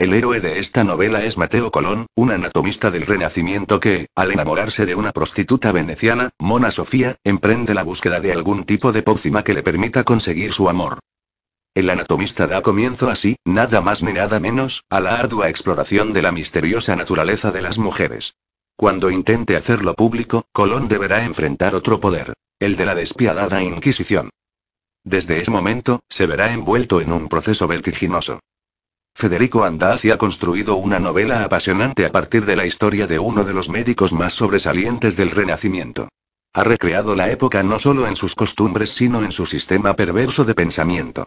El héroe de esta novela es Mateo Colón, un anatomista del Renacimiento que, al enamorarse de una prostituta veneciana, Mona Sofía, emprende la búsqueda de algún tipo de pócima que le permita conseguir su amor. El anatomista da comienzo así, nada más ni nada menos, a la ardua exploración de la misteriosa naturaleza de las mujeres. Cuando intente hacerlo público, Colón deberá enfrentar otro poder, el de la despiadada Inquisición. Desde ese momento, se verá envuelto en un proceso vertiginoso. Federico Andazzi ha construido una novela apasionante a partir de la historia de uno de los médicos más sobresalientes del Renacimiento. Ha recreado la época no solo en sus costumbres, sino en su sistema perverso de pensamiento.